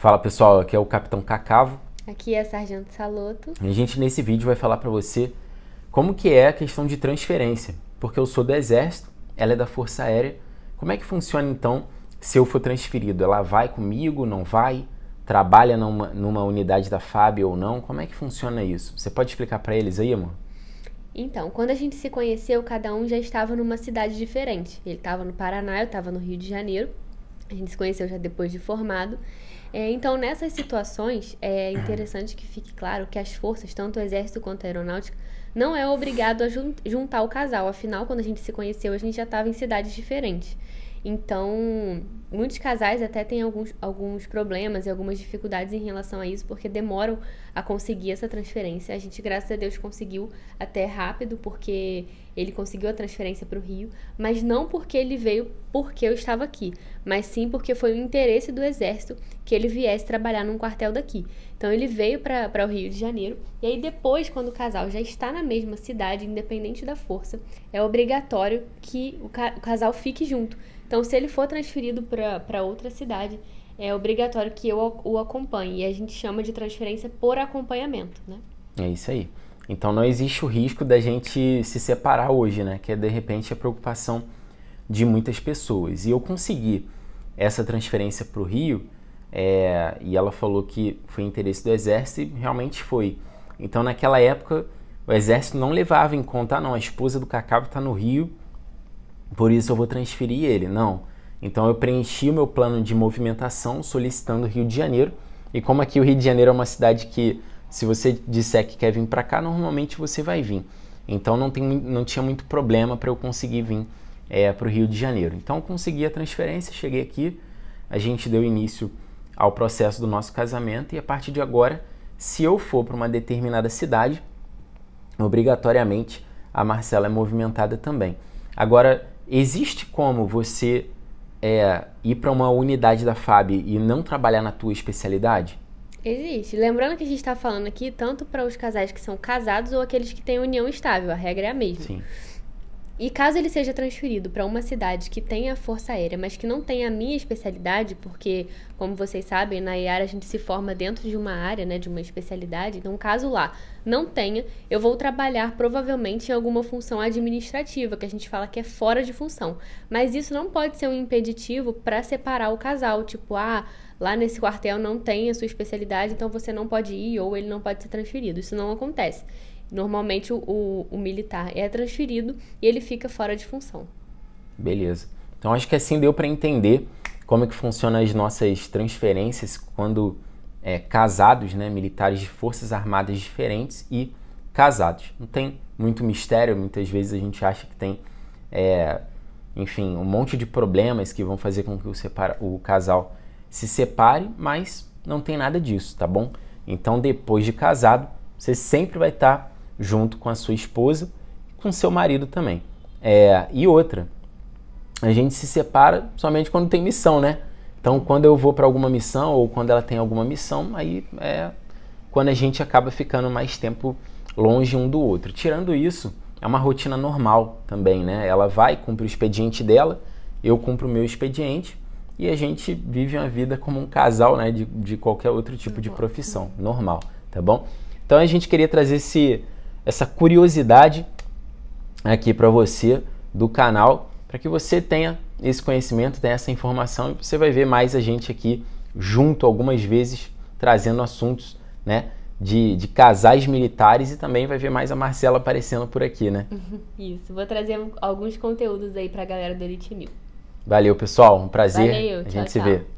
Fala pessoal, aqui é o Capitão Cacavo. Aqui é Sargento Saloto. E a gente nesse vídeo vai falar para você como que é a questão de transferência, porque eu sou do Exército, ela é da Força Aérea. Como é que funciona então se eu for transferido? Ela vai comigo, não vai? Trabalha numa, numa unidade da FAB ou não? Como é que funciona isso? Você pode explicar para eles aí, amor? Então, quando a gente se conheceu, cada um já estava numa cidade diferente. Ele estava no Paraná, eu estava no Rio de Janeiro. A gente se conheceu já depois de formado. É, então, nessas situações, é interessante que fique claro que as forças, tanto o exército quanto a aeronáutica, não é obrigado a jun juntar o casal. Afinal, quando a gente se conheceu, a gente já estava em cidades diferentes. Então, muitos casais até têm alguns, alguns problemas e algumas dificuldades em relação a isso, porque demoram a conseguir essa transferência. A gente, graças a Deus, conseguiu até rápido, porque ele conseguiu a transferência para o Rio, mas não porque ele veio porque eu estava aqui, mas sim porque foi o interesse do Exército que ele viesse trabalhar num quartel daqui. Então ele veio para o Rio de Janeiro, e aí depois, quando o casal já está na mesma cidade, independente da força, é obrigatório que o, ca o casal fique junto. Então, se ele for transferido para para outra cidade, é obrigatório que eu o acompanhe. E a gente chama de transferência por acompanhamento, né? É isso aí. Então não existe o risco da gente se separar hoje, né? Que é de repente a preocupação de muitas pessoas. E eu consegui essa transferência para o Rio é, e ela falou que foi interesse do Exército e realmente foi. Então naquela época o Exército não levava em conta, ah, não, a esposa do Cacau está no Rio, por isso eu vou transferir ele. Não. Então eu preenchi o meu plano de movimentação solicitando Rio de Janeiro. E como aqui o Rio de Janeiro é uma cidade que, se você disser que quer vir para cá, normalmente você vai vir. Então não, tem, não tinha muito problema para eu conseguir vir é, para o Rio de Janeiro. Então consegui a transferência, cheguei aqui, a gente deu início ao processo do nosso casamento e a partir de agora, se eu for para uma determinada cidade, obrigatoriamente a Marcela é movimentada também. Agora, existe como você é, ir para uma unidade da FAB e não trabalhar na tua especialidade? Existe. Lembrando que a gente está falando aqui tanto para os casais que são casados ou aqueles que têm união estável, a regra é a mesma. Sim. E caso ele seja transferido para uma cidade que tenha Força Aérea, mas que não tenha a minha especialidade, porque, como vocês sabem, na IAR a gente se forma dentro de uma área, né, de uma especialidade, então caso lá não tenha, eu vou trabalhar provavelmente em alguma função administrativa, que a gente fala que é fora de função. Mas isso não pode ser um impeditivo para separar o casal, tipo, ah, lá nesse quartel não tem a sua especialidade, então você não pode ir ou ele não pode ser transferido. Isso não acontece. Normalmente o, o, o militar é transferido e ele fica fora de função. Beleza. Então acho que assim deu para entender como é que funciona as nossas transferências quando é, casados, né, militares de forças armadas diferentes e casados. Não tem muito mistério, muitas vezes a gente acha que tem, é, enfim, um monte de problemas que vão fazer com que o, separa, o casal se separe, mas não tem nada disso, tá bom? Então depois de casado, você sempre vai estar tá junto com a sua esposa com seu marido também. É, e outra, a gente se separa somente quando tem missão, né? Então, quando eu vou para alguma missão ou quando ela tem alguma missão, aí é quando a gente acaba ficando mais tempo longe um do outro. Tirando isso, é uma rotina normal também, né? Ela vai, cumpre o expediente dela, eu cumpro o meu expediente e a gente vive uma vida como um casal, né? De, de qualquer outro tipo de profissão, normal, tá bom? Então, a gente queria trazer esse essa curiosidade aqui para você do canal, para que você tenha esse conhecimento, tenha essa informação e você vai ver mais a gente aqui junto algumas vezes trazendo assuntos, né? De, de, casais militares e também vai ver mais a Marcela aparecendo por aqui, né? Isso, vou trazer alguns conteúdos aí pra galera do Elite Mil. Valeu, pessoal, um prazer. Valeu, a gente tchau, se vê.